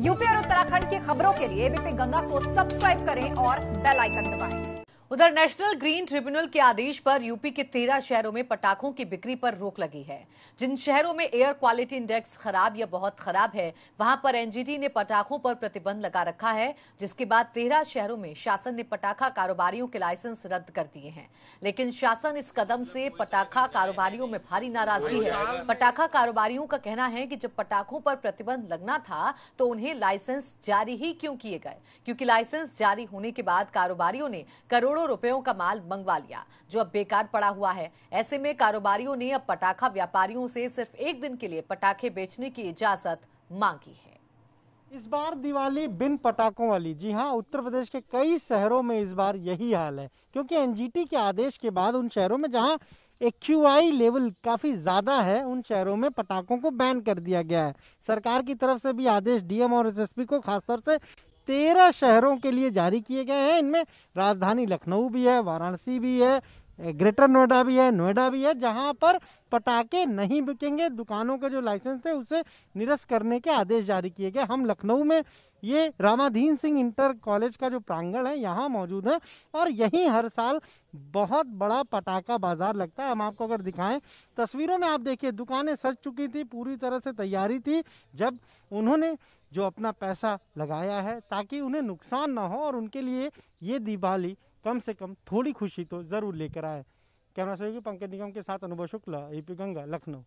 UP और उत्तराखंड की खबरों के लिए बीपी गंगा को सब्सक्राइब करें और बेल आइकन दबाएं। उधर नेशनल ग्रीन ट्रिब्यूनल के आदेश पर यूपी के तेरह शहरों में पटाखों की बिक्री पर रोक लगी है जिन शहरों में एयर क्वालिटी इंडेक्स खराब या बहुत खराब है वहां पर एनजीटी ने पटाखों पर प्रतिबंध लगा रखा है जिसके बाद तेरह शहरों में शासन ने पटाखा कारोबारियों के लाइसेंस रद्द कर दिए हैं लेकिन शासन इस कदम से पटाखा कारोबारियों में भारी नाराजगी है पटाखा कारोबारियों का कहना है कि जब पटाखों पर प्रतिबंध लगना था तो उन्हें लाइसेंस जारी ही क्यों किए गए क्योंकि लाइसेंस जारी होने के बाद कारोबारियों ने करोड़ों करोड़ों रुपयों का माल मंगवा लिया जो अब बेकार पड़ा हुआ है ऐसे में कारोबारियों ने अब पटाखा व्यापारियों से सिर्फ एक दिन के लिए पटाखे बेचने की इजाजत मांगी है इस बार दिवाली बिन पटाखों वाली जी हाँ उत्तर प्रदेश के कई शहरों में इस बार यही हाल है क्योंकि एनजीटी के आदेश के बाद उन शहरों में जहाँ एक लेवल काफ़ी ज़्यादा है उन शहरों में पटाखों को बैन कर दिया गया है सरकार की तरफ से भी आदेश डीएम और एसएसपी को खासतौर से तेरह शहरों के लिए जारी किए गए हैं इनमें राजधानी लखनऊ भी है वाराणसी भी है ग्रेटर नोएडा भी है नोएडा भी है जहां पर पटाखे नहीं बिकेंगे दुकानों के जो लाइसेंस थे उसे निरस्त करने के आदेश जारी किए गए हम लखनऊ में ये रामाधीन सिंह इंटर कॉलेज का जो प्रांगण है यहाँ मौजूद है और यहीं हर साल बहुत बड़ा पटाखा बाजार लगता है हम आपको अगर दिखाएं तस्वीरों में आप देखिए दुकानें सज चुकी थी पूरी तरह से तैयारी थी जब उन्होंने जो अपना पैसा लगाया है ताकि उन्हें नुकसान ना हो और उनके लिए ये दिवाली कम से कम थोड़ी खुशी तो ज़रूर लेकर आए कैमरा सहयोगी पंकज निगम के साथ अनुभव शुक्ला एपी गंगा लखनऊ